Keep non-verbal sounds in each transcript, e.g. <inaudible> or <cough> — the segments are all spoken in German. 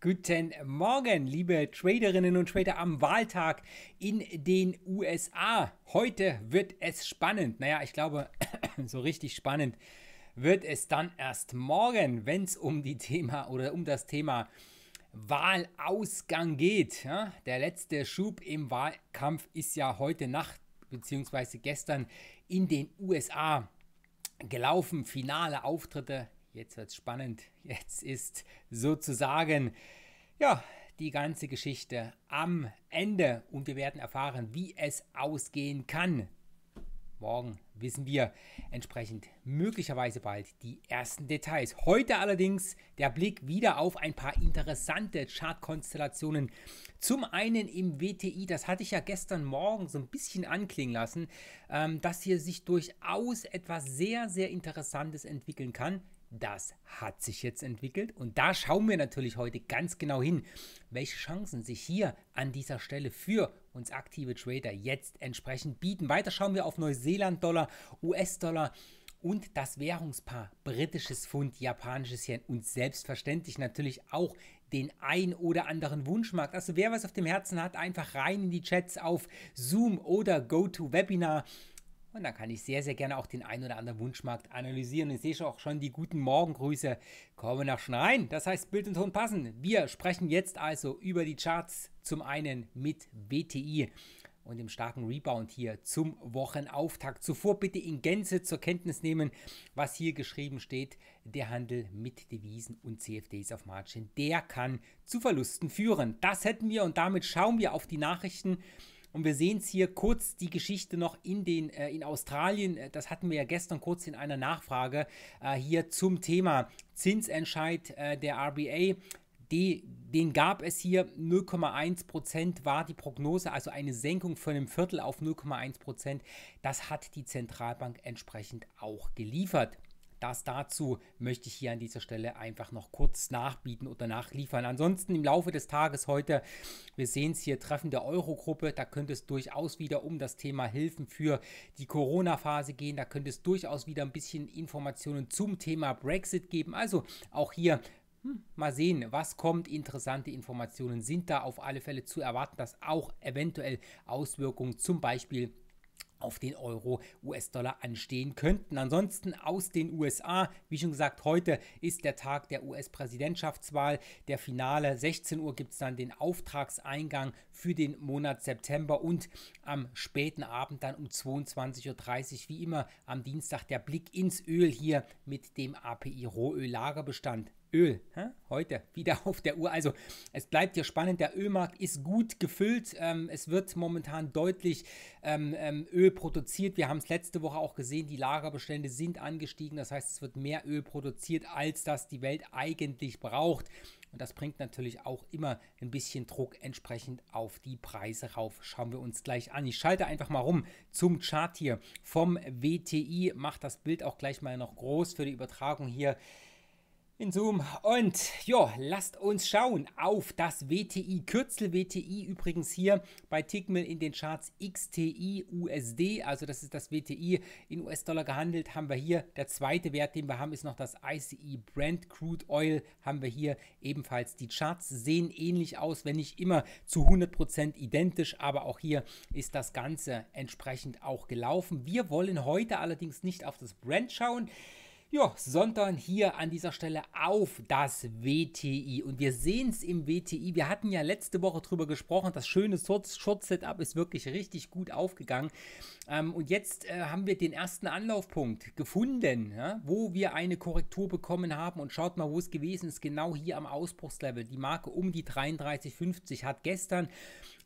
Guten Morgen, liebe Traderinnen und Trader am Wahltag in den USA. Heute wird es spannend. Naja, ich glaube, <coughs> so richtig spannend wird es dann erst morgen, wenn es um die Thema oder um das Thema Wahlausgang geht. Ja, der letzte Schub im Wahlkampf ist ja heute Nacht bzw. gestern in den USA gelaufen. Finale Auftritte jetzt wird es spannend. Jetzt ist sozusagen ja die ganze Geschichte am Ende und wir werden erfahren, wie es ausgehen kann. Morgen wissen wir entsprechend möglicherweise bald die ersten Details. Heute allerdings der Blick wieder auf ein paar interessante Chartkonstellationen. Zum einen im WTI, das hatte ich ja gestern Morgen so ein bisschen anklingen lassen, ähm, dass hier sich durchaus etwas sehr, sehr Interessantes entwickeln kann. Das hat sich jetzt entwickelt und da schauen wir natürlich heute ganz genau hin, welche Chancen sich hier an dieser Stelle für uns aktive Trader jetzt entsprechend bieten. Weiter schauen wir auf Neuseeland-Dollar, US-Dollar und das Währungspaar britisches Pfund, japanisches Yen und selbstverständlich natürlich auch den ein oder anderen Wunschmarkt. Also wer was auf dem Herzen hat, einfach rein in die Chats auf Zoom oder GoToWebinar. Und dann kann ich sehr, sehr gerne auch den ein oder anderen Wunschmarkt analysieren. Ich sehe schon auch schon die guten Morgengrüße kommen nach Schneien. Das heißt, Bild und Ton passen. Wir sprechen jetzt also über die Charts. Zum einen mit WTI und dem starken Rebound hier zum Wochenauftakt. Zuvor bitte in Gänze zur Kenntnis nehmen, was hier geschrieben steht. Der Handel mit Devisen und CFDs auf Margin, der kann zu Verlusten führen. Das hätten wir und damit schauen wir auf die Nachrichten und wir sehen es hier kurz die Geschichte noch in, den, äh, in Australien. Äh, das hatten wir ja gestern kurz in einer Nachfrage äh, hier zum Thema Zinsentscheid äh, der RBA. Die, den gab es hier 0,1% war die Prognose, also eine Senkung von einem Viertel auf 0,1%. Das hat die Zentralbank entsprechend auch geliefert. Das dazu möchte ich hier an dieser Stelle einfach noch kurz nachbieten oder nachliefern. Ansonsten im Laufe des Tages heute, wir sehen es hier, Treffen der Eurogruppe, da könnte es durchaus wieder um das Thema Hilfen für die Corona-Phase gehen. Da könnte es durchaus wieder ein bisschen Informationen zum Thema Brexit geben. Also auch hier hm, Mal sehen, was kommt. Interessante Informationen sind da auf alle Fälle zu erwarten, dass auch eventuell Auswirkungen zum Beispiel auf den Euro, US-Dollar anstehen könnten. Ansonsten aus den USA, wie schon gesagt, heute ist der Tag der US-Präsidentschaftswahl, der Finale. 16 Uhr gibt es dann den Auftragseingang für den Monat September und am späten Abend dann um 22.30 Uhr, wie immer am Dienstag, der Blick ins Öl hier mit dem API Rohöl-Lagerbestand. Öl. Hä? Heute wieder <laughs> auf der Uhr. Also es bleibt hier spannend. Der Ölmarkt ist gut gefüllt. Ähm, es wird momentan deutlich ähm, ähm Öl produziert. Wir haben es letzte Woche auch gesehen. Die Lagerbestände sind angestiegen. Das heißt, es wird mehr Öl produziert, als das die Welt eigentlich braucht. Und das bringt natürlich auch immer ein bisschen Druck entsprechend auf die Preise rauf. Schauen wir uns gleich an. Ich schalte einfach mal rum zum Chart hier vom WTI. Macht das Bild auch gleich mal noch groß für die Übertragung hier in Zoom. Und ja, lasst uns schauen auf das WTI. Kürzel WTI übrigens hier bei Tickmill in den Charts XTI USD. Also das ist das WTI in US-Dollar gehandelt. Haben wir hier der zweite Wert, den wir haben, ist noch das ICE Brand Crude Oil. Haben wir hier ebenfalls. Die Charts sehen ähnlich aus, wenn nicht immer zu 100% identisch. Aber auch hier ist das Ganze entsprechend auch gelaufen. Wir wollen heute allerdings nicht auf das Brand schauen ja, sondern hier an dieser Stelle auf das WTI. Und wir sehen es im WTI. Wir hatten ja letzte Woche drüber gesprochen, das schöne Short-Setup ist wirklich richtig gut aufgegangen. Ähm, und jetzt äh, haben wir den ersten Anlaufpunkt gefunden, ja, wo wir eine Korrektur bekommen haben. Und schaut mal, wo es gewesen ist. Genau hier am Ausbruchslevel. Die Marke um die 33,50 hat gestern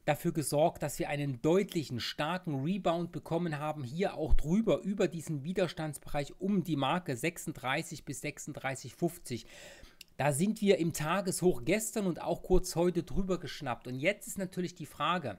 dafür gesorgt, dass wir einen deutlichen, starken Rebound bekommen haben. Hier auch drüber, über diesen Widerstandsbereich um die Marke 6. 36 bis 36,50. Da sind wir im Tageshoch gestern und auch kurz heute drüber geschnappt. Und jetzt ist natürlich die Frage,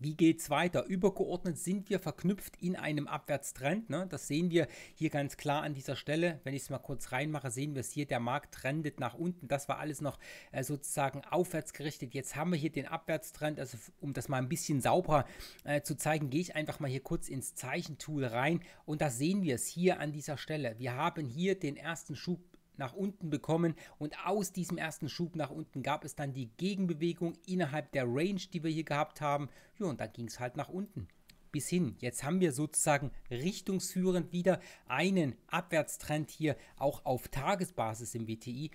wie geht es weiter? Übergeordnet sind wir verknüpft in einem Abwärtstrend. Ne? Das sehen wir hier ganz klar an dieser Stelle. Wenn ich es mal kurz reinmache, sehen wir es hier, der Markt trendet nach unten. Das war alles noch äh, sozusagen aufwärts gerichtet. Jetzt haben wir hier den Abwärtstrend. Also um das mal ein bisschen sauberer äh, zu zeigen, gehe ich einfach mal hier kurz ins Zeichentool rein. Und da sehen wir es hier an dieser Stelle. Wir haben hier den ersten Schub nach unten bekommen und aus diesem ersten Schub nach unten gab es dann die Gegenbewegung innerhalb der Range, die wir hier gehabt haben. Ja, und dann ging es halt nach unten bis hin. Jetzt haben wir sozusagen richtungsführend wieder einen Abwärtstrend hier auch auf Tagesbasis im WTI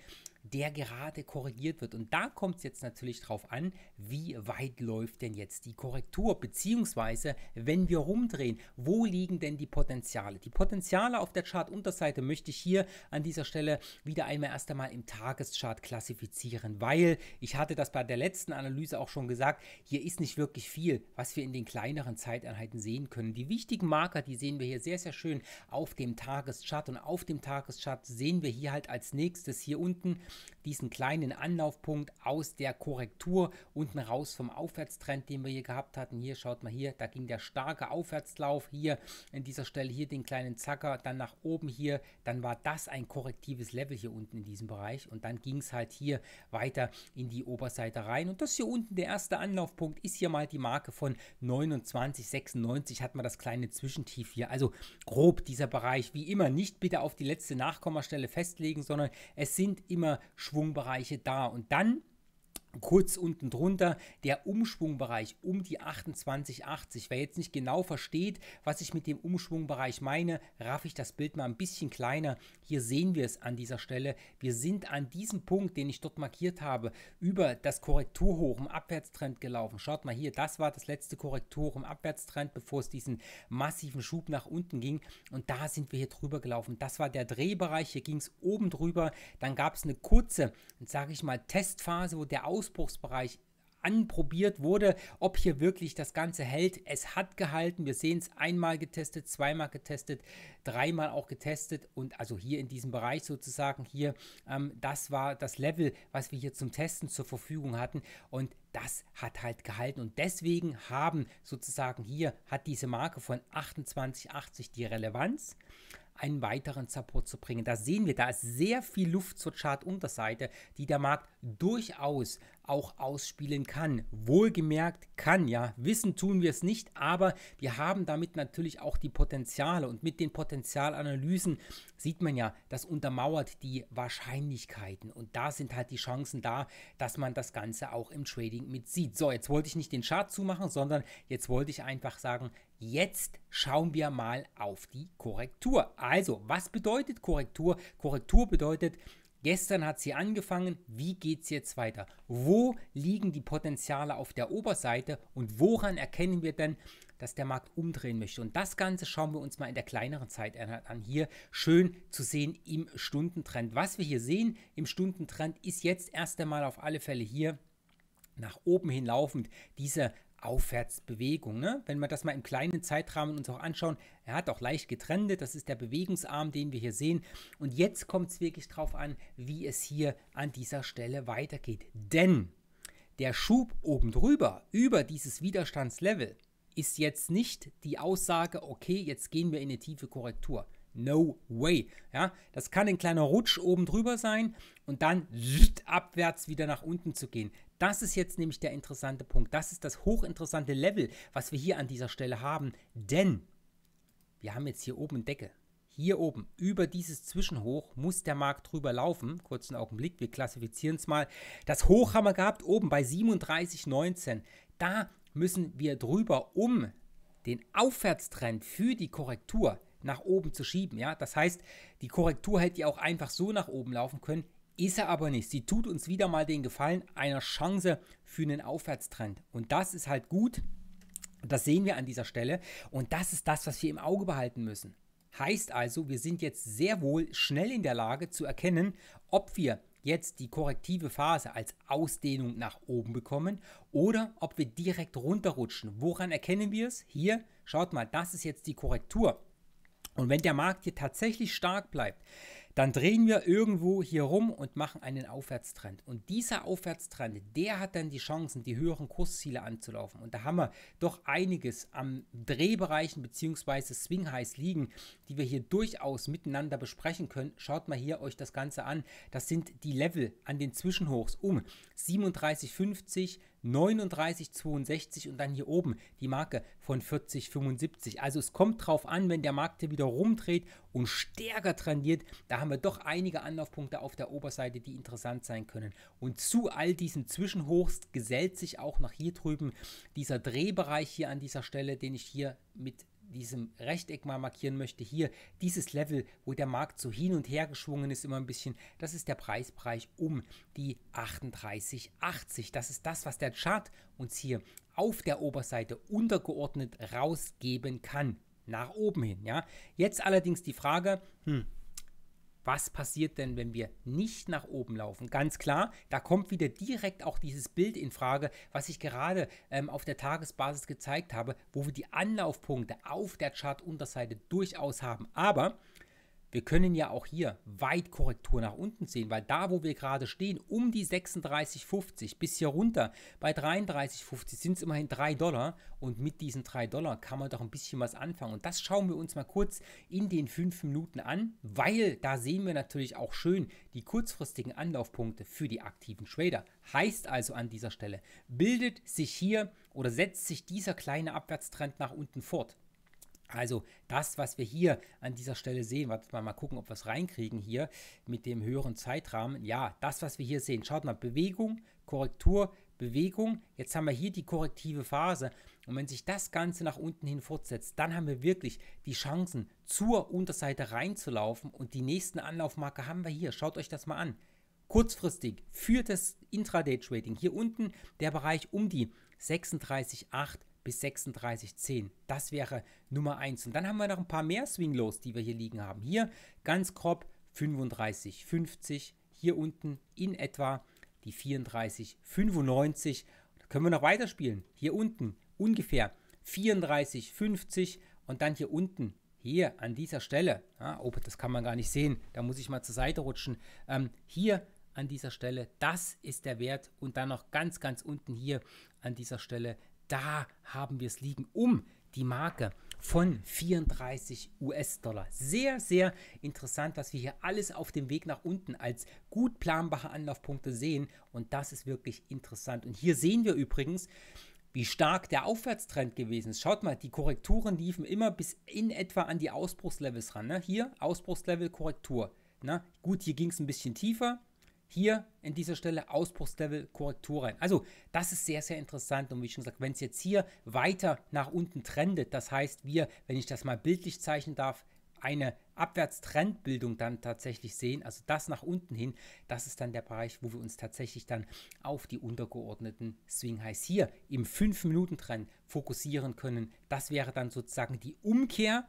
der gerade korrigiert wird. Und da kommt es jetzt natürlich drauf an, wie weit läuft denn jetzt die Korrektur, beziehungsweise wenn wir rumdrehen, wo liegen denn die Potenziale? Die Potenziale auf der Chartunterseite möchte ich hier an dieser Stelle wieder einmal erst einmal im Tageschart klassifizieren, weil ich hatte das bei der letzten Analyse auch schon gesagt, hier ist nicht wirklich viel, was wir in den kleineren Zeiteinheiten sehen können. Die wichtigen Marker, die sehen wir hier sehr, sehr schön auf dem Tageschart und auf dem Tageschart sehen wir hier halt als nächstes hier unten diesen kleinen Anlaufpunkt aus der Korrektur unten raus vom Aufwärtstrend, den wir hier gehabt hatten. Hier schaut mal hier, da ging der starke Aufwärtslauf hier an dieser Stelle hier den kleinen Zacker, dann nach oben hier, dann war das ein korrektives Level hier unten in diesem Bereich und dann ging es halt hier weiter in die Oberseite rein und das hier unten der erste Anlaufpunkt ist hier mal die Marke von 29,96 hat man das kleine Zwischentief hier. Also grob dieser Bereich wie immer nicht bitte auf die letzte Nachkommastelle festlegen, sondern es sind immer Schwungbereiche da. Und dann Kurz unten drunter der Umschwungbereich um die 28,80. Wer jetzt nicht genau versteht, was ich mit dem Umschwungbereich meine, raff ich das Bild mal ein bisschen kleiner. Hier sehen wir es an dieser Stelle. Wir sind an diesem Punkt, den ich dort markiert habe, über das Korrekturhoch im Abwärtstrend gelaufen. Schaut mal hier, das war das letzte Korrekturhoch im Abwärtstrend, bevor es diesen massiven Schub nach unten ging. Und da sind wir hier drüber gelaufen. Das war der Drehbereich. Hier ging es oben drüber. Dann gab es eine kurze, sage ich mal, Testphase, wo der Aus Ausbruchsbereich anprobiert wurde, ob hier wirklich das Ganze hält. Es hat gehalten. Wir sehen es einmal getestet, zweimal getestet, dreimal auch getestet und also hier in diesem Bereich sozusagen hier, ähm, das war das Level, was wir hier zum Testen zur Verfügung hatten und das hat halt gehalten und deswegen haben sozusagen hier hat diese Marke von 28,80 die Relevanz einen weiteren Support zu bringen. Da sehen wir, da ist sehr viel Luft zur Chartunterseite, die der Markt durchaus auch ausspielen kann. Wohlgemerkt kann, ja. Wissen tun wir es nicht, aber wir haben damit natürlich auch die Potenziale und mit den Potenzialanalysen sieht man ja, das untermauert die Wahrscheinlichkeiten und da sind halt die Chancen da, dass man das Ganze auch im Trading mit sieht. So, jetzt wollte ich nicht den Chart zumachen, sondern jetzt wollte ich einfach sagen, Jetzt schauen wir mal auf die Korrektur. Also, was bedeutet Korrektur? Korrektur bedeutet, Gestern hat sie angefangen. Wie geht es jetzt weiter? Wo liegen die Potenziale auf der Oberseite und woran erkennen wir denn, dass der Markt umdrehen möchte? Und das Ganze schauen wir uns mal in der kleineren Zeiteinheit an. Hier schön zu sehen im Stundentrend. Was wir hier sehen im Stundentrend ist jetzt erst einmal auf alle Fälle hier nach oben hin laufend diese Aufwärtsbewegung. Ne? Wenn wir das mal im kleinen Zeitrahmen uns auch anschauen, er hat auch leicht getrennt, das ist der Bewegungsarm, den wir hier sehen. Und jetzt kommt es wirklich darauf an, wie es hier an dieser Stelle weitergeht. Denn der Schub oben drüber, über dieses Widerstandslevel, ist jetzt nicht die Aussage, okay, jetzt gehen wir in eine tiefe Korrektur. No way. Ja, das kann ein kleiner Rutsch oben drüber sein und dann abwärts wieder nach unten zu gehen. Das ist jetzt nämlich der interessante Punkt. Das ist das hochinteressante Level, was wir hier an dieser Stelle haben. Denn wir haben jetzt hier oben eine Deckel. Hier oben, über dieses Zwischenhoch, muss der Markt drüber laufen. Kurzen Augenblick, wir klassifizieren es mal. Das Hoch haben wir gehabt, oben bei 37,19. Da müssen wir drüber, um den Aufwärtstrend für die Korrektur nach oben zu schieben. Ja? Das heißt, die Korrektur hätte ja auch einfach so nach oben laufen können. Ist er aber nicht. Sie tut uns wieder mal den Gefallen einer Chance für einen Aufwärtstrend. Und das ist halt gut. Das sehen wir an dieser Stelle. Und das ist das, was wir im Auge behalten müssen. Heißt also, wir sind jetzt sehr wohl schnell in der Lage zu erkennen, ob wir jetzt die korrektive Phase als Ausdehnung nach oben bekommen oder ob wir direkt runterrutschen. Woran erkennen wir es? Hier, schaut mal, das ist jetzt die Korrektur. Und wenn der Markt hier tatsächlich stark bleibt, dann drehen wir irgendwo hier rum und machen einen Aufwärtstrend. Und dieser Aufwärtstrend, der hat dann die Chancen, die höheren Kursziele anzulaufen. Und da haben wir doch einiges am Drehbereichen bzw. Swing Highs liegen, die wir hier durchaus miteinander besprechen können. Schaut mal hier euch das Ganze an. Das sind die Level an den Zwischenhochs um 37,50, 39,62 und dann hier oben die Marke von 40,75. Also es kommt drauf an, wenn der Markt hier wieder rumdreht und stärker trendiert, da haben wir doch einige Anlaufpunkte auf der Oberseite, die interessant sein können. Und zu all diesen Zwischenhochs gesellt sich auch noch hier drüben dieser Drehbereich hier an dieser Stelle, den ich hier mit diesem Rechteck mal markieren möchte, hier dieses Level, wo der Markt so hin und her geschwungen ist, immer ein bisschen, das ist der Preisbereich um die 38,80. Das ist das, was der Chart uns hier auf der Oberseite untergeordnet rausgeben kann. Nach oben hin, ja. Jetzt allerdings die Frage, hm, was passiert denn, wenn wir nicht nach oben laufen? Ganz klar, da kommt wieder direkt auch dieses Bild in Frage, was ich gerade ähm, auf der Tagesbasis gezeigt habe, wo wir die Anlaufpunkte auf der Chartunterseite durchaus haben. Aber wir können ja auch hier weit Korrektur nach unten sehen, weil da, wo wir gerade stehen, um die 36,50 bis hier runter bei 33,50 sind es immerhin 3 Dollar und mit diesen 3 Dollar kann man doch ein bisschen was anfangen. Und das schauen wir uns mal kurz in den 5 Minuten an, weil da sehen wir natürlich auch schön die kurzfristigen Anlaufpunkte für die aktiven Trader. Heißt also an dieser Stelle, bildet sich hier oder setzt sich dieser kleine Abwärtstrend nach unten fort also das, was wir hier an dieser Stelle sehen, warte mal, mal gucken, ob wir es reinkriegen hier mit dem höheren Zeitrahmen. Ja, das, was wir hier sehen, schaut mal, Bewegung, Korrektur, Bewegung. Jetzt haben wir hier die korrektive Phase. Und wenn sich das Ganze nach unten hin fortsetzt, dann haben wir wirklich die Chancen, zur Unterseite reinzulaufen. Und die nächsten Anlaufmarke haben wir hier. Schaut euch das mal an. Kurzfristig für das Intraday-Trading hier unten der Bereich um die 36,8 bis 36,10. Das wäre Nummer 1. Und dann haben wir noch ein paar mehr Swing-Lows, die wir hier liegen haben. Hier ganz grob 35,50. Hier unten in etwa die 34,95. Da können wir noch weiterspielen. Hier unten ungefähr 34,50. Und dann hier unten hier an dieser Stelle, ja, oh, das kann man gar nicht sehen, da muss ich mal zur Seite rutschen, ähm, hier an dieser Stelle, das ist der Wert und dann noch ganz, ganz unten hier an dieser Stelle da haben wir es liegen, um die Marke von 34 US-Dollar. Sehr, sehr interessant, was wir hier alles auf dem Weg nach unten als gut planbare Anlaufpunkte sehen. Und das ist wirklich interessant. Und hier sehen wir übrigens, wie stark der Aufwärtstrend gewesen ist. Schaut mal, die Korrekturen liefen immer bis in etwa an die Ausbruchslevels ran. Ne? Hier Ausbruchslevel, Korrektur. Na, ne? gut, hier ging es ein bisschen tiefer, hier an dieser Stelle Ausbruchslevel Korrektur rein. Also das ist sehr, sehr interessant und wie schon gesagt, wenn es jetzt hier weiter nach unten trendet, das heißt wir, wenn ich das mal bildlich zeichnen darf, eine Abwärtstrendbildung dann tatsächlich sehen, also das nach unten hin, das ist dann der Bereich, wo wir uns tatsächlich dann auf die untergeordneten Swing Highs hier im 5-Minuten-Trend fokussieren können. Das wäre dann sozusagen die Umkehr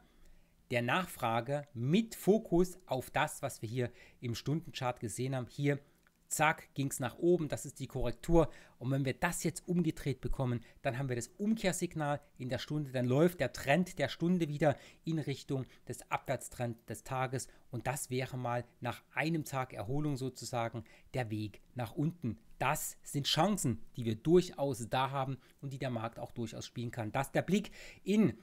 der Nachfrage mit Fokus auf das, was wir hier im Stundenchart gesehen haben. Hier zack, ging es nach oben, das ist die Korrektur. Und wenn wir das jetzt umgedreht bekommen, dann haben wir das Umkehrsignal in der Stunde, dann läuft der Trend der Stunde wieder in Richtung des Abwärtstrends des Tages. Und das wäre mal nach einem Tag Erholung sozusagen der Weg nach unten. Das sind Chancen, die wir durchaus da haben und die der Markt auch durchaus spielen kann. Das ist der Blick in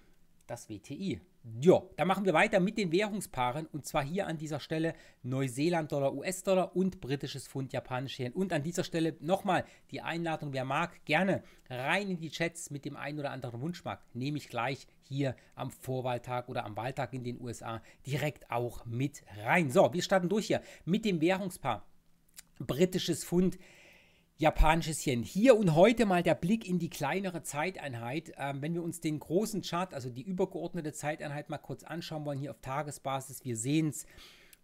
das WTI. Ja, dann machen wir weiter mit den Währungspaaren und zwar hier an dieser Stelle Neuseeland-Dollar, US-Dollar und britisches Pfund, japanische Yen. Und an dieser Stelle nochmal die Einladung, wer mag, gerne rein in die Chats mit dem einen oder anderen Wunschmarkt. Nehme ich gleich hier am Vorwahltag oder am Wahltag in den USA direkt auch mit rein. So, wir starten durch hier mit dem Währungspaar. Britisches Pfund japanisches Yen. Hier und heute mal der Blick in die kleinere Zeiteinheit. Ähm, wenn wir uns den großen Chart, also die übergeordnete Zeiteinheit mal kurz anschauen wollen, hier auf Tagesbasis, wir sehen es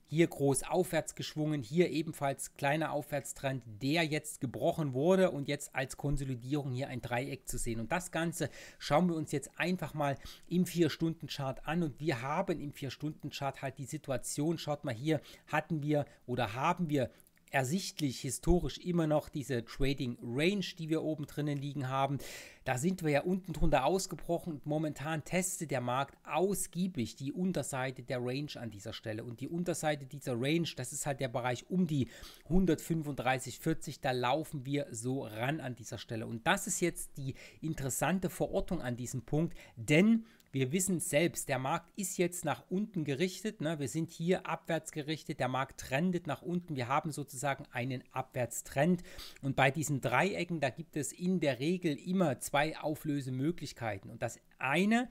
hier groß aufwärts geschwungen, hier ebenfalls kleiner Aufwärtstrend, der jetzt gebrochen wurde und jetzt als Konsolidierung hier ein Dreieck zu sehen. Und das Ganze schauen wir uns jetzt einfach mal im 4-Stunden-Chart an. Und wir haben im 4-Stunden-Chart halt die Situation, schaut mal hier, hatten wir oder haben wir ersichtlich historisch immer noch diese Trading Range, die wir oben drinnen liegen haben. Da sind wir ja unten drunter ausgebrochen und momentan testet der Markt ausgiebig die Unterseite der Range an dieser Stelle. Und die Unterseite dieser Range, das ist halt der Bereich um die 135,40. Da laufen wir so ran an dieser Stelle. Und das ist jetzt die interessante Verortung an diesem Punkt, denn wir wissen selbst, der Markt ist jetzt nach unten gerichtet. Ne? Wir sind hier abwärts gerichtet. Der Markt trendet nach unten. Wir haben sozusagen einen Abwärtstrend. Und bei diesen Dreiecken, da gibt es in der Regel immer zwei Auflösemöglichkeiten. Und das eine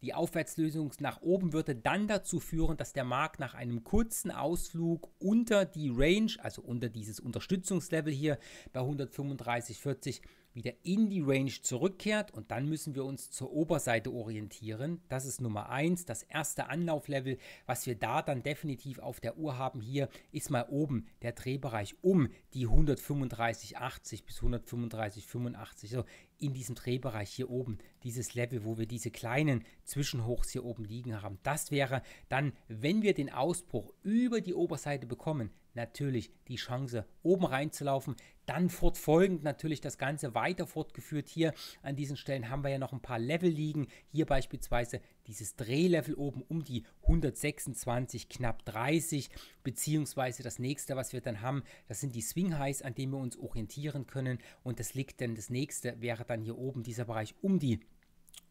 die Aufwärtslösung nach oben würde dann dazu führen, dass der Markt nach einem kurzen Ausflug unter die Range, also unter dieses Unterstützungslevel hier bei 135,40 wieder in die Range zurückkehrt und dann müssen wir uns zur Oberseite orientieren. Das ist Nummer 1, das erste Anlauflevel, was wir da dann definitiv auf der Uhr haben hier, ist mal oben der Drehbereich um die 135,80 bis 135,85, so in diesem Drehbereich hier oben, dieses Level, wo wir diese kleinen Zwischenhochs hier oben liegen haben. Das wäre dann, wenn wir den Ausbruch über die Oberseite bekommen, natürlich die Chance, oben reinzulaufen. Dann fortfolgend natürlich das Ganze weiter fortgeführt. Hier an diesen Stellen haben wir ja noch ein paar Level liegen. Hier beispielsweise dieses Drehlevel oben um die 126, knapp 30. Beziehungsweise das nächste, was wir dann haben, das sind die Swing Highs, an denen wir uns orientieren können. Und das liegt dann, das nächste wäre dann hier oben dieser Bereich um die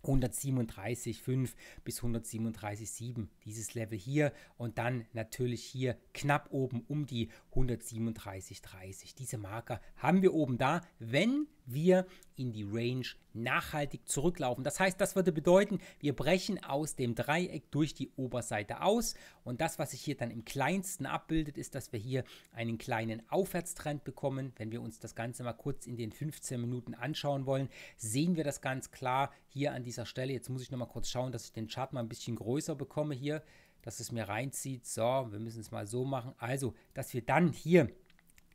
137,5 bis 137,7 dieses Level hier und dann natürlich hier knapp oben um die 137,30. Diese Marker haben wir oben da, wenn wir in die Range nachhaltig zurücklaufen. Das heißt, das würde bedeuten, wir brechen aus dem Dreieck durch die Oberseite aus und das, was sich hier dann im kleinsten abbildet, ist, dass wir hier einen kleinen Aufwärtstrend bekommen. Wenn wir uns das Ganze mal kurz in den 15 Minuten anschauen wollen, sehen wir das ganz klar hier an dieser Stelle. Jetzt muss ich nochmal kurz schauen, dass ich den Chart mal ein bisschen größer bekomme hier, dass es mir reinzieht. So, wir müssen es mal so machen. Also, dass wir dann hier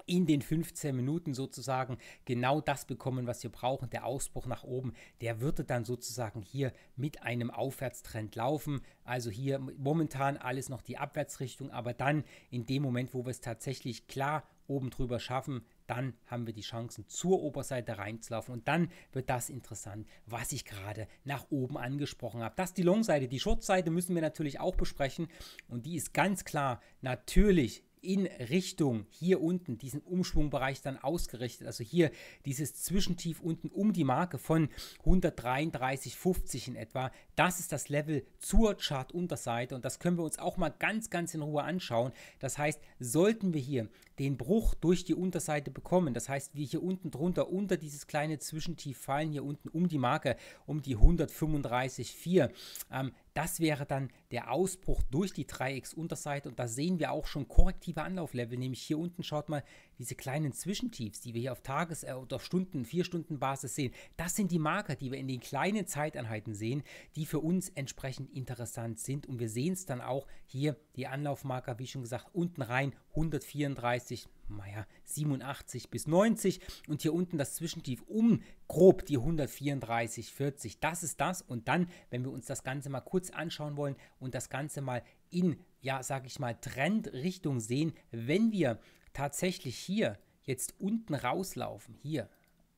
in den 15 Minuten sozusagen genau das bekommen, was wir brauchen. Der Ausbruch nach oben, der würde dann sozusagen hier mit einem Aufwärtstrend laufen. Also hier momentan alles noch die Abwärtsrichtung, aber dann in dem Moment, wo wir es tatsächlich klar oben drüber schaffen, dann haben wir die Chancen zur Oberseite reinzulaufen und dann wird das interessant, was ich gerade nach oben angesprochen habe. Das ist die Long-Seite. Die Short-Seite müssen wir natürlich auch besprechen und die ist ganz klar natürlich in Richtung hier unten, diesen Umschwungbereich dann ausgerichtet. Also hier dieses Zwischentief unten um die Marke von 133,50 in etwa. Das ist das Level zur Chartunterseite und das können wir uns auch mal ganz, ganz in Ruhe anschauen. Das heißt, sollten wir hier den Bruch durch die Unterseite bekommen, das heißt, wir hier unten drunter unter dieses kleine Zwischentief fallen, hier unten um die Marke, um die 135,4, ähm, das wäre dann der Ausbruch durch die Dreiecksunterseite und da sehen wir auch schon korrektive Anlauflevel, nämlich hier unten schaut mal, diese kleinen Zwischentiefs, die wir hier auf Tages- oder äh, auf Stunden, vier Stunden Basis sehen, das sind die Marker, die wir in den kleinen Zeiteinheiten sehen, die für uns entsprechend interessant sind. Und wir sehen es dann auch hier, die Anlaufmarker, wie schon gesagt, unten rein 134, naja, 87 bis 90 und hier unten das Zwischentief um grob die 134, 40. Das ist das. Und dann, wenn wir uns das Ganze mal kurz anschauen wollen und das Ganze mal in, ja, sag ich mal, Trendrichtung sehen, wenn wir tatsächlich hier jetzt unten rauslaufen, hier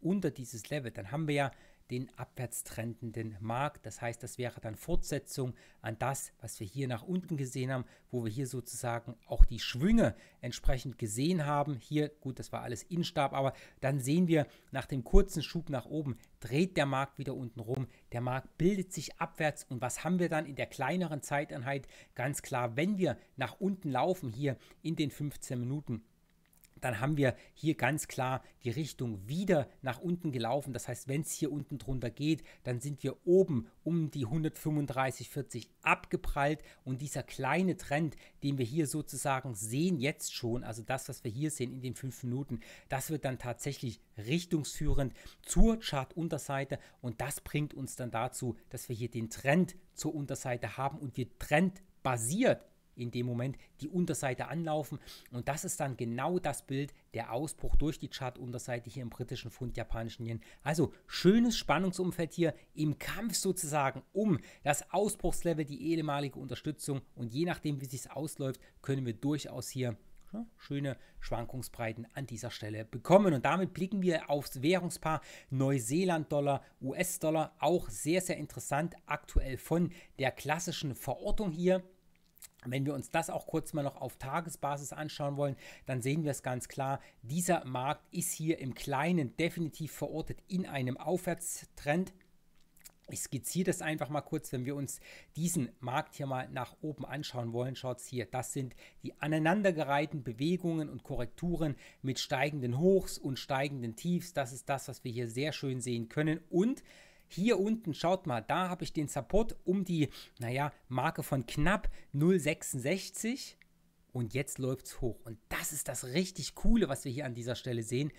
unter dieses Level, dann haben wir ja den abwärtstrendenden Markt. Das heißt, das wäre dann Fortsetzung an das, was wir hier nach unten gesehen haben, wo wir hier sozusagen auch die Schwünge entsprechend gesehen haben. Hier, gut, das war alles Instab, aber dann sehen wir nach dem kurzen Schub nach oben, dreht der Markt wieder unten rum. Der Markt bildet sich abwärts und was haben wir dann in der kleineren Zeiteinheit? Ganz klar, wenn wir nach unten laufen, hier in den 15 Minuten, dann haben wir hier ganz klar die Richtung wieder nach unten gelaufen. Das heißt, wenn es hier unten drunter geht, dann sind wir oben um die 135,40 abgeprallt und dieser kleine Trend, den wir hier sozusagen sehen jetzt schon, also das, was wir hier sehen in den fünf Minuten, das wird dann tatsächlich richtungsführend zur Chartunterseite und das bringt uns dann dazu, dass wir hier den Trend zur Unterseite haben und wir trendbasiert in dem Moment die Unterseite anlaufen. Und das ist dann genau das Bild, der Ausbruch durch die Chart-Unterseite hier im britischen Pfund japanischen Yen. Also schönes Spannungsumfeld hier im Kampf sozusagen um das Ausbruchslevel, die ehemalige Unterstützung. Und je nachdem, wie sich ausläuft, können wir durchaus hier schöne Schwankungsbreiten an dieser Stelle bekommen. Und damit blicken wir aufs Währungspaar Neuseeland-Dollar, US-Dollar. Auch sehr, sehr interessant aktuell von der klassischen Verortung hier wenn wir uns das auch kurz mal noch auf Tagesbasis anschauen wollen, dann sehen wir es ganz klar, dieser Markt ist hier im Kleinen definitiv verortet in einem Aufwärtstrend. Ich skizziere das einfach mal kurz, wenn wir uns diesen Markt hier mal nach oben anschauen wollen. Schaut es hier, das sind die aneinandergereihten Bewegungen und Korrekturen mit steigenden Hochs und steigenden Tiefs. Das ist das, was wir hier sehr schön sehen können. Und hier unten, schaut mal, da habe ich den Support um die, naja, Marke von knapp 0,66 und jetzt läuft es hoch. Und das ist das richtig Coole, was wir hier an dieser Stelle sehen.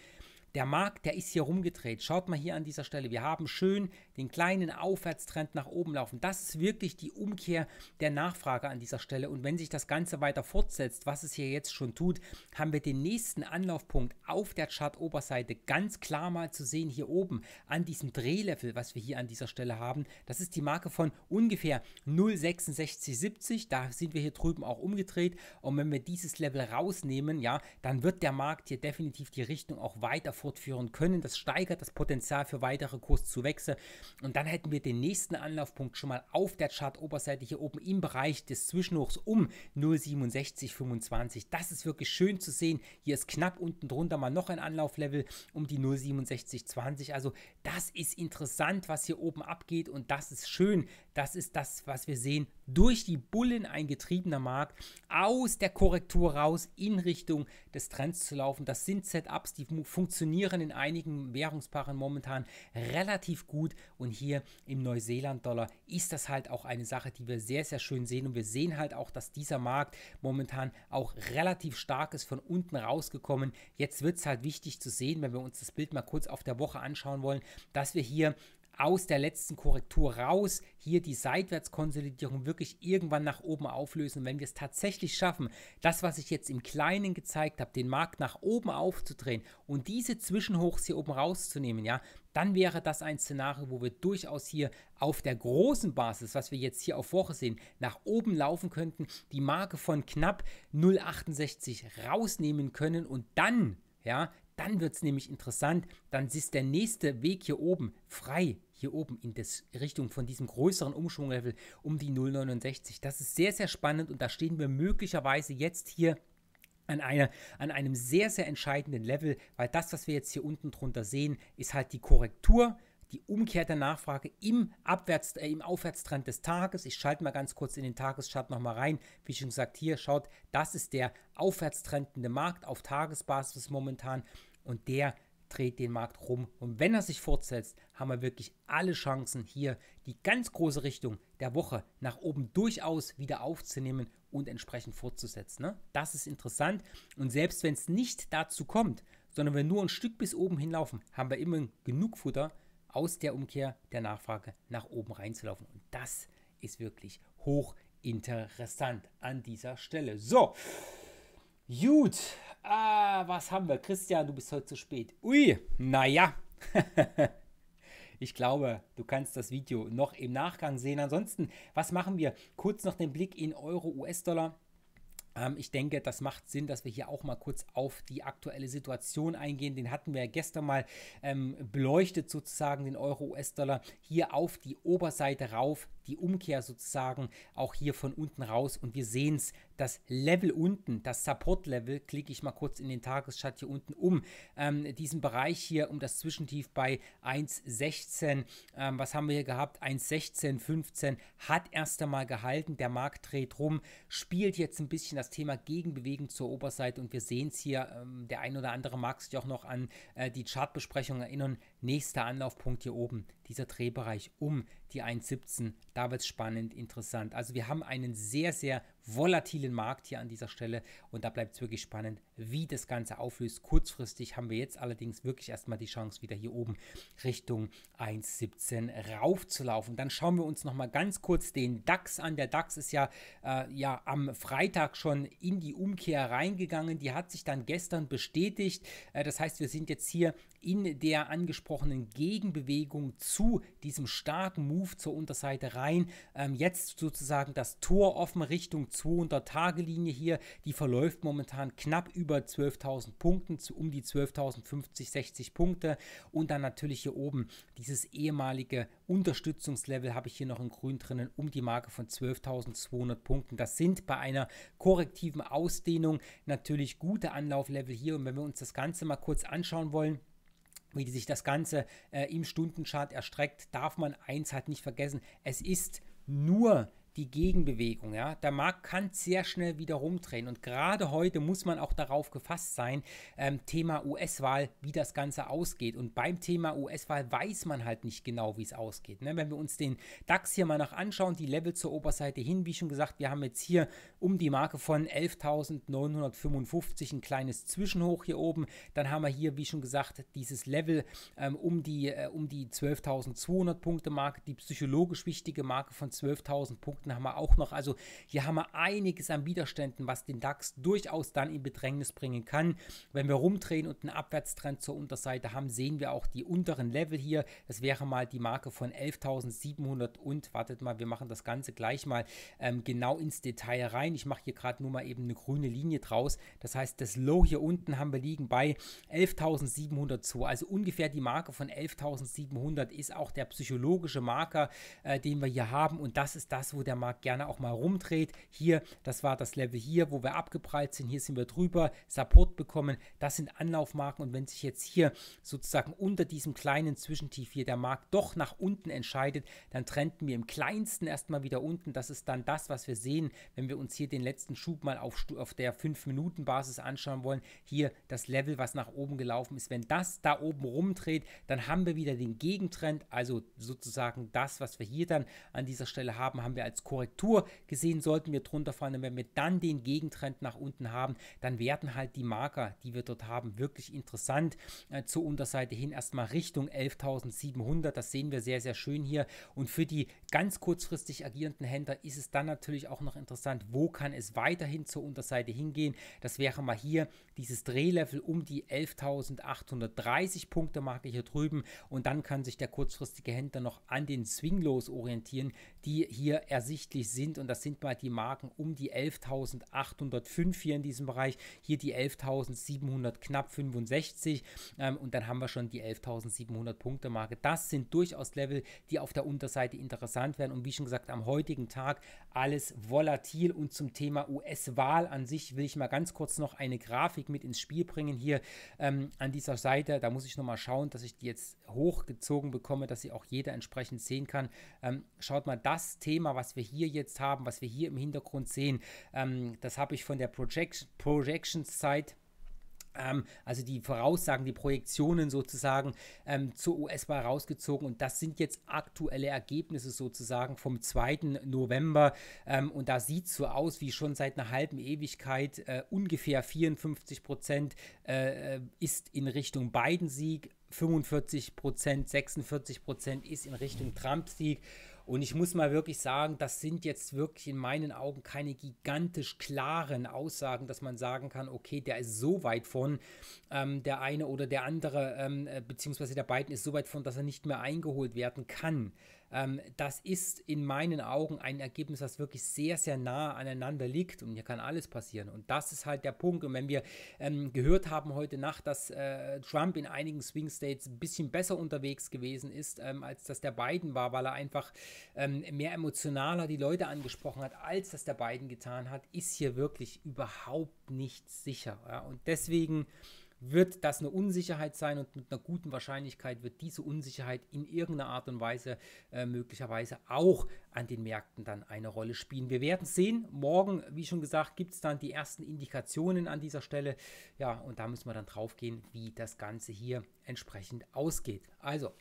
Der Markt, der ist hier rumgedreht. Schaut mal hier an dieser Stelle. Wir haben schön den kleinen Aufwärtstrend nach oben laufen. Das ist wirklich die Umkehr der Nachfrage an dieser Stelle. Und wenn sich das Ganze weiter fortsetzt, was es hier jetzt schon tut, haben wir den nächsten Anlaufpunkt auf der Chart-Oberseite ganz klar mal zu sehen hier oben an diesem Drehlevel, was wir hier an dieser Stelle haben. Das ist die Marke von ungefähr 0,6670. Da sind wir hier drüben auch umgedreht. Und wenn wir dieses Level rausnehmen, ja, dann wird der Markt hier definitiv die Richtung auch weiter fortführen können. Das steigert das Potenzial für weitere Kurszuwächse. Und dann hätten wir den nächsten Anlaufpunkt schon mal auf der Chart-Oberseite hier oben im Bereich des Zwischenhochs um 0,6725. Das ist wirklich schön zu sehen. Hier ist knapp unten drunter mal noch ein Anlauflevel um die 0,6720. Also das ist interessant, was hier oben abgeht und das ist schön. Das ist das, was wir sehen. Durch die Bullen ein getriebener Markt, aus der Korrektur raus in Richtung des Trends zu laufen. Das sind Setups, die funktionieren in einigen Währungspaaren momentan relativ gut und hier im Neuseeland-Dollar ist das halt auch eine Sache, die wir sehr, sehr schön sehen und wir sehen halt auch, dass dieser Markt momentan auch relativ stark ist, von unten rausgekommen. Jetzt wird es halt wichtig zu sehen, wenn wir uns das Bild mal kurz auf der Woche anschauen wollen, dass wir hier aus der letzten Korrektur raus, hier die Seitwärtskonsolidierung wirklich irgendwann nach oben auflösen. Und wenn wir es tatsächlich schaffen, das, was ich jetzt im Kleinen gezeigt habe, den Markt nach oben aufzudrehen und diese Zwischenhochs hier oben rauszunehmen, ja, dann wäre das ein Szenario, wo wir durchaus hier auf der großen Basis, was wir jetzt hier auf Woche sehen, nach oben laufen könnten, die Marke von knapp 0,68 rausnehmen können und dann ja, dann wird es nämlich interessant, dann ist der nächste Weg hier oben frei, hier oben in das Richtung von diesem größeren Umschwunglevel um die 0,69. Das ist sehr, sehr spannend und da stehen wir möglicherweise jetzt hier an, einer, an einem sehr, sehr entscheidenden Level, weil das, was wir jetzt hier unten drunter sehen, ist halt die Korrektur die Umkehr der Nachfrage im, Abwärts, äh, im Aufwärtstrend des Tages. Ich schalte mal ganz kurz in den Tageschart nochmal rein. Wie schon gesagt, hier schaut, das ist der aufwärtstrendende Markt auf Tagesbasis momentan und der dreht den Markt rum. Und wenn er sich fortsetzt, haben wir wirklich alle Chancen, hier die ganz große Richtung der Woche nach oben durchaus wieder aufzunehmen und entsprechend fortzusetzen. Ne? Das ist interessant. Und selbst wenn es nicht dazu kommt, sondern wir nur ein Stück bis oben hinlaufen, haben wir immer genug Futter, aus der Umkehr der Nachfrage nach oben reinzulaufen. Und das ist wirklich hochinteressant an dieser Stelle. So, gut. Ah, was haben wir? Christian, du bist heute zu spät. Ui, naja. <laughs> ich glaube, du kannst das Video noch im Nachgang sehen. Ansonsten, was machen wir? Kurz noch den Blick in Euro, US-Dollar. Ähm, ich denke, das macht Sinn, dass wir hier auch mal kurz auf die aktuelle Situation eingehen. Den hatten wir ja gestern mal ähm, beleuchtet, sozusagen den Euro-US-Dollar hier auf die Oberseite rauf die Umkehr sozusagen auch hier von unten raus und wir sehen es, das Level unten, das Support-Level, klicke ich mal kurz in den Tageschart hier unten um, ähm, diesen Bereich hier um das Zwischentief bei 1,16, ähm, was haben wir hier gehabt, 1,16,15 hat erst einmal gehalten, der Markt dreht rum, spielt jetzt ein bisschen das Thema Gegenbewegung zur Oberseite und wir sehen es hier, ähm, der ein oder andere mag sich auch noch an äh, die Chartbesprechung erinnern, Nächster Anlaufpunkt hier oben, dieser Drehbereich um die 1,17, da wird es spannend, interessant. Also wir haben einen sehr, sehr volatilen Markt hier an dieser Stelle. Und da bleibt es wirklich spannend, wie das Ganze auflöst. Kurzfristig haben wir jetzt allerdings wirklich erstmal die Chance, wieder hier oben Richtung 1,17 raufzulaufen. Dann schauen wir uns nochmal ganz kurz den DAX an. Der DAX ist ja, äh, ja am Freitag schon in die Umkehr reingegangen. Die hat sich dann gestern bestätigt. Äh, das heißt, wir sind jetzt hier in der angesprochenen Gegenbewegung zu diesem starken Move zur Unterseite rein. Ähm, jetzt sozusagen das Tor offen Richtung 200-Tage-Linie hier, die verläuft momentan knapp über 12.000 Punkten, zu um die 12.050, 60 Punkte. Und dann natürlich hier oben dieses ehemalige Unterstützungslevel habe ich hier noch in grün drinnen, um die Marke von 12.200 Punkten. Das sind bei einer korrektiven Ausdehnung natürlich gute Anlauflevel hier. Und wenn wir uns das Ganze mal kurz anschauen wollen, wie sich das Ganze äh, im Stundenchart erstreckt, darf man eins halt nicht vergessen. Es ist nur die Gegenbewegung. Ja? Der Markt kann sehr schnell wieder rumdrehen und gerade heute muss man auch darauf gefasst sein, ähm, Thema US-Wahl, wie das Ganze ausgeht. Und beim Thema US-Wahl weiß man halt nicht genau, wie es ausgeht. Ne? Wenn wir uns den DAX hier mal noch anschauen, die Level zur Oberseite hin, wie schon gesagt, wir haben jetzt hier um die Marke von 11.955 ein kleines Zwischenhoch hier oben. Dann haben wir hier, wie schon gesagt, dieses Level ähm, um die, äh, um die 12.200 Punkte Marke, die psychologisch wichtige Marke von 12.000 Punkten Produkten haben wir auch noch. Also hier haben wir einiges an Widerständen, was den DAX durchaus dann in Bedrängnis bringen kann. Wenn wir rumdrehen und einen Abwärtstrend zur Unterseite haben, sehen wir auch die unteren Level hier. Das wäre mal die Marke von 11.700 und, wartet mal, wir machen das Ganze gleich mal ähm, genau ins Detail rein. Ich mache hier gerade nur mal eben eine grüne Linie draus. Das heißt, das Low hier unten haben wir liegen bei 11.702. Also ungefähr die Marke von 11.700 ist auch der psychologische Marker, äh, den wir hier haben. Und das ist das, wo der Markt gerne auch mal rumdreht. Hier, das war das Level hier, wo wir abgeprallt sind. Hier sind wir drüber, Support bekommen. Das sind Anlaufmarken. Und wenn sich jetzt hier sozusagen unter diesem kleinen Zwischentief hier der Markt doch nach unten entscheidet, dann trennten wir im kleinsten erstmal wieder unten. Das ist dann das, was wir sehen, wenn wir uns hier den letzten Schub mal auf, auf der 5-Minuten-Basis anschauen wollen. Hier das Level, was nach oben gelaufen ist. Wenn das da oben rumdreht, dann haben wir wieder den Gegentrend. Also sozusagen das, was wir hier dann an dieser Stelle haben, haben wir als Korrektur gesehen, sollten wir drunter fallen. Und wenn wir dann den Gegentrend nach unten haben, dann werden halt die Marker, die wir dort haben, wirklich interessant äh, zur Unterseite hin. Erstmal Richtung 11.700, das sehen wir sehr, sehr schön hier. Und für die ganz kurzfristig agierenden Händler ist es dann natürlich auch noch interessant, wo kann es weiterhin zur Unterseite hingehen. Das wäre mal hier dieses Drehlevel um die 11.830 Punkte Marke hier drüben. Und dann kann sich der kurzfristige Händler noch an den Swinglos orientieren, die hier ersichtlich offensichtlich sind, und das sind mal die Marken um die 11.805 hier in diesem Bereich, hier die 11.700 knapp 65 ähm, und dann haben wir schon die 11.700 Punkte Marke. Das sind durchaus Level, die auf der Unterseite interessant werden und wie schon gesagt, am heutigen Tag alles volatil und zum Thema US-Wahl an sich will ich mal ganz kurz noch eine Grafik mit ins Spiel bringen hier ähm, an dieser Seite. Da muss ich nochmal schauen, dass ich die jetzt hochgezogen bekomme, dass sie auch jeder entsprechend sehen kann. Ähm, schaut mal, das Thema, was wir hier jetzt haben, was wir hier im Hintergrund sehen, ähm, das habe ich von der Projection, Projections-Site ähm, also die Voraussagen, die Projektionen sozusagen ähm, zur US-Wahl rausgezogen. Und das sind jetzt aktuelle Ergebnisse sozusagen vom 2. November. Ähm, und da sieht es so aus, wie schon seit einer halben Ewigkeit äh, ungefähr 54 Prozent äh, ist in Richtung Biden-Sieg. 45 Prozent, 46 Prozent ist in Richtung Trump-Sieg. Und ich muss mal wirklich sagen, das sind jetzt wirklich in meinen Augen keine gigantisch klaren Aussagen, dass man sagen kann, okay, der ist so weit von, ähm, der eine oder der andere, ähm, äh, beziehungsweise der beiden ist so weit von, dass er nicht mehr eingeholt werden kann. Ähm, das ist in meinen Augen ein Ergebnis, das wirklich sehr, sehr nah aneinander liegt und hier kann alles passieren. Und das ist halt der Punkt. Und wenn wir ähm, gehört haben heute Nacht, dass äh, Trump in einigen Swing States ein bisschen besser unterwegs gewesen ist, ähm, als dass der Biden war, weil er einfach ähm, mehr emotionaler die Leute angesprochen hat, als das der Biden getan hat, ist hier wirklich überhaupt nicht sicher. Ja? Und deswegen wird das eine Unsicherheit sein und mit einer guten Wahrscheinlichkeit wird diese Unsicherheit in irgendeiner Art und Weise äh, möglicherweise auch an den Märkten dann eine Rolle spielen. Wir werden sehen. Morgen, wie schon gesagt, gibt es dann die ersten Indikationen an dieser Stelle. Ja, und da müssen wir dann drauf gehen, wie das Ganze hier entsprechend ausgeht. Also,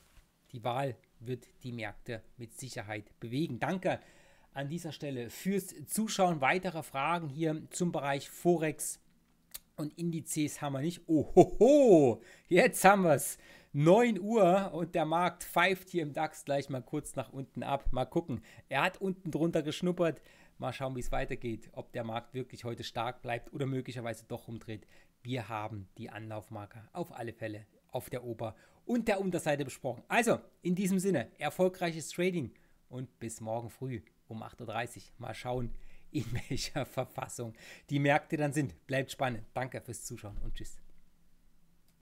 die Wahl wird die Märkte mit Sicherheit bewegen. Danke an dieser Stelle fürs Zuschauen. Weitere Fragen hier zum Bereich Forex und Indizes haben wir nicht. Ohoho, jetzt haben wir es. 9 Uhr und der Markt pfeift hier im DAX gleich mal kurz nach unten ab. Mal gucken. Er hat unten drunter geschnuppert. Mal schauen, wie es weitergeht. Ob der Markt wirklich heute stark bleibt oder möglicherweise doch umdreht. Wir haben die Anlaufmarker auf alle Fälle auf der Ober- und der Unterseite besprochen. Also, in diesem Sinne, erfolgreiches Trading und bis morgen früh um 8.30 Uhr. Mal schauen, in welcher Verfassung die Märkte dann sind. Bleibt spannend. Danke fürs Zuschauen und tschüss.